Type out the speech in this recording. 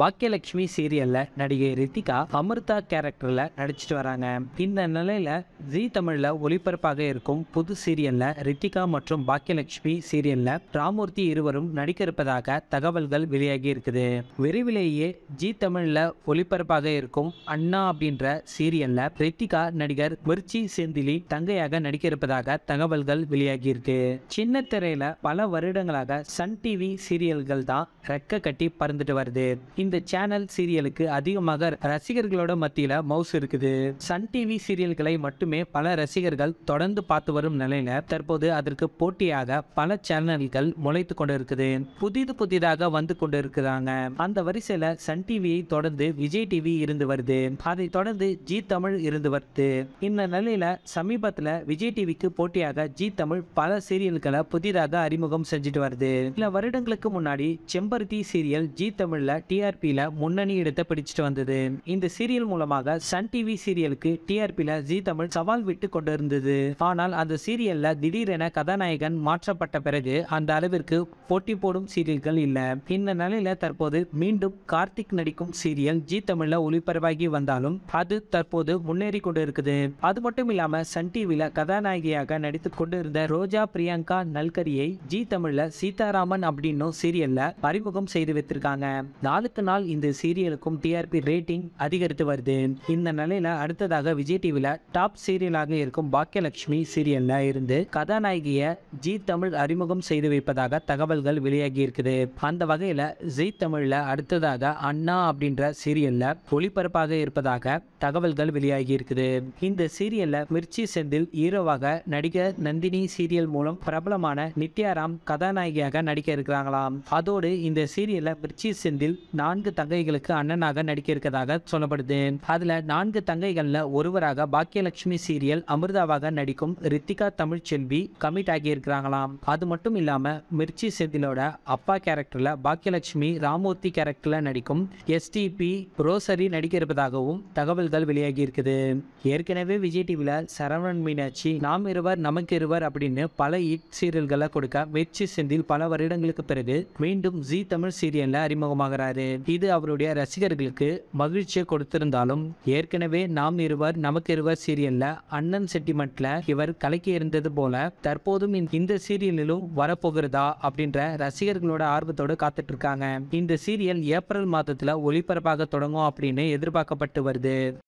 பாக்கியலட்சுமி சீரியல்ல நடிகை ரித்திகா அமிர்தா கேரக்டர்ல நடிச்சிட்டு வராங்க இந்த நிலையில ஜி தமிழ்ல ஒளிபரப்பாக இருக்கும் புது சீரியல்ல ரித்திகா மற்றும் பாக்கியலட்சுமி சீரியல்ல ராமூர்த்தி இருவரும் நடிக்க இருப்பதாக தகவல்கள் வெளியாகி இருக்குது விரைவிலேயே ஜி தமிழ்ல ஒளிபரப்பாக இருக்கும் அண்ணா அப்படின்ற சீரியல்ல ரித்திகா நடிகர் மிர்ச்சி செந்திலி தங்கையாக நடிக்க இருப்பதாக தகவல்கள் வெளியாகி இருக்கு சின்ன திரையில பல வருடங்களாக சன் டிவி சீரியல்கள் தான் ரெக்க கட்டி பறந்துட்டு வருது இந்த சேனல் சீரியலுக்கு அதிகமாக ரசிகர்களோட மத்தியில மவுஸ் இருக்குது சன் டிவி சீரியல்களை மட்டுமே பல ரசிகர்கள் தொடர்ந்து பார்த்து வரும் நிலையில தற்போது அதற்கு போட்டியாக பல சேனல்கள் முளைத்து கொண்டு இருக்குது புதிது புதிதாக வந்து கொண்டு இருக்கிறாங்க அந்த வரிசையில சன் டிவியை தொடர்ந்து விஜய் டிவி இருந்து வருது அதை தொடர்ந்து ஜி தமிழ் இருந்து வருது இந்த நிலையில சமீபத்துல விஜய் டிவிக்கு போட்டியாக ஜி தமிழ் பல சீரியல்களை புதிதாக அறிமுகம் செஞ்சுட்டு வருது சில வருடங்களுக்கு முன்னாடி செம்பருத்தி சீரியல் ஜி தமிழ்ல டிஆர் டிஆர்பியில் முன்னணி இடத்தை பிடிச்சிட்டு வந்தது இந்த சீரியல் மூலமாக சன் டிவி சீரியலுக்கு டிஆர்பியில் ஜி தமிழ் சவால் விட்டு கொண்டிருந்தது ஆனால் அந்த சீரியல்ல திடீரென கதாநாயகன் மாற்றப்பட்ட பிறகு அந்த அளவிற்கு போட்டி போடும் சீரியல்கள் இல்லை இந்த நிலையில் தற்போது மீண்டும் கார்த்திக் நடிக்கும் சீரியல் ஜி தமிழ்ல ஒளிபரவாகி வந்தாலும் அது தற்போது முன்னேறி கொண்டிருக்குது அது மட்டும் இல்லாமல் சன் டிவியில கதாநாயகியாக நடித்து கொண்டிருந்த ரோஜா பிரியங்கா நல்கரியை ஜி தமிழ்ல சீதாராமன் அப்படின்னும் சீரியல்ல அறிமுகம் செய்து வைத்திருக்காங்க நாலு அடுத்த நாள் இந்த சீரியலுக்கும் டிஆர்பி ரேட்டிங் அதிகரித்து வருது இந்த நிலையில அடுத்ததாக விஜய் டிவியில டாப் சீரியலாக இருக்கும் பாக்கியலட்சுமி சீரியல்ல இருந்து கதாநாயகிய ஜி தமிழ் அறிமுகம் செய்து வைப்பதாக தகவல்கள் வெளியாகி இருக்குது அந்த வகையில ஜி தமிழ்ல அடுத்ததாக அண்ணா அப்படின்ற சீரியல்ல ஒளிபரப்பாக இருப்பதாக தகவல்கள் வெளியாகி இருக்குது இந்த சீரியல்ல மிர்ச்சி செந்தில் ஹீரோவாக நடிகர் நந்தினி சீரியல் மூலம் பிரபலமான நித்யாராம் கதாநாயகியாக நடிக்க இருக்கிறாங்களாம் அதோடு இந்த சீரியல்ல மிர்ச்சி செந்தில் நான்கு தங்கைகளுக்கு அண்ணனாக நடிக்க இருக்கதாக சொல்லப்படுது அதுல நான்கு தங்கைகள்ல ஒருவராக பாக்கியலட்சுமி சீரியல் அமிர்தாவாக நடிக்கும் ரித்திகா தமிழ்ச்செல்வி கமிட் ஆகியிருக்கிறாங்களாம் அது மட்டும் இல்லாம மிர்ச்சி செந்திலோட அப்பா கேரக்டர்ல பாக்கியலட்சுமி ராமூர்த்தி கேரக்டர்ல நடிக்கும் எஸ்டிபி ரோசரி நடிக்க இருப்பதாகவும் தகவல்கள் வெளியாகி இருக்குது ஏற்கனவே விஜய் டிவில சரவணன் மீனாட்சி நாம் இருவர் நமக்கு இருவர் அப்படின்னு பல ஹிட் சீரியல்களை கொடுக்க மிர்ச்சி செந்தில் பல வருடங்களுக்கு பிறகு மீண்டும் ஜி தமிழ் சீரியல்ல அறிமுகமாகிறாரு இது அவருடைய ரசிகர்களுக்கு மகிழ்ச்சியை கொடுத்திருந்தாலும் ஏற்கனவே நாம் இருவர் நமக்கு இருவர் சீரியல்ல அண்ணன் செட்டிமெண்ட்ல இவர் கலக்கி இருந்தது போல தற்போதும் இந்த சீரியலிலும் வரப்போகிறதா அப்படின்ற ரசிகர்களோட ஆர்வத்தோடு காத்துட்டு இருக்காங்க இந்த சீரியல் ஏப்ரல் மாதத்துல ஒளிபரப்பாக தொடங்கும் அப்படின்னு எதிர்பார்க்கப்பட்டு வருது